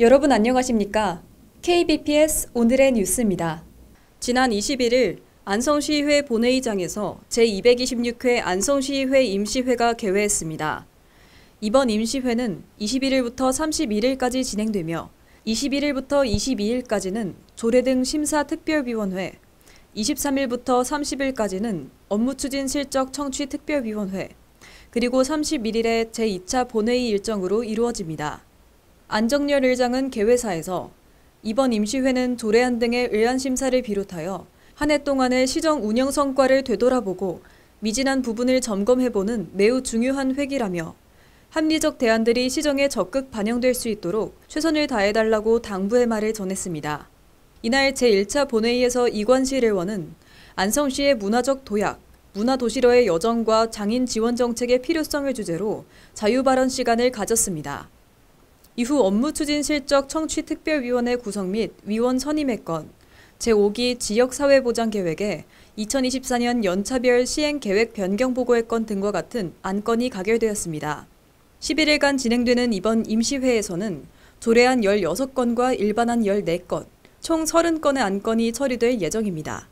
여러분 안녕하십니까? KBPS 오늘의 뉴스입니다. 지난 21일 안성시의회 본회의장에서 제226회 안성시의회 임시회가 개회했습니다. 이번 임시회는 21일부터 31일까지 진행되며 21일부터 22일까지는 조례 등 심사특별위원회, 23일부터 30일까지는 업무추진 실적 청취 특별위원회, 그리고 31일에 제2차 본회의 일정으로 이루어집니다. 안정렬의장은 개회사에서 이번 임시회는 조례안 등의 의안심사를 비롯하여 한 해 동안의 시정 운영 성과를 되돌아보고 미진한 부분을 점검해보는 매우 중요한 회기라며 합리적 대안들이 시정에 적극 반영될 수 있도록 최선을 다해달라고 당부의 말을 전했습니다. 이날 제1차 본회의에서 이관실 의원은 안성시의 문화적 도약, 문화도시로의 여정과 장인 지원 정책의 필요성을 주제로 자유발언 시간을 가졌습니다. 이후 업무 추진 실적 청취 특별위원회 구성 및 위원 선임의 건, 제5기 지역사회보장계획에 2024년 연차별 시행계획 변경 보고의 건 등과 같은 안건이 가결되었습니다. 11일간 진행되는 이번 임시회에서는 조례안 16건과 일반안 14건, 총 30건의 안건이 처리될 예정입니다.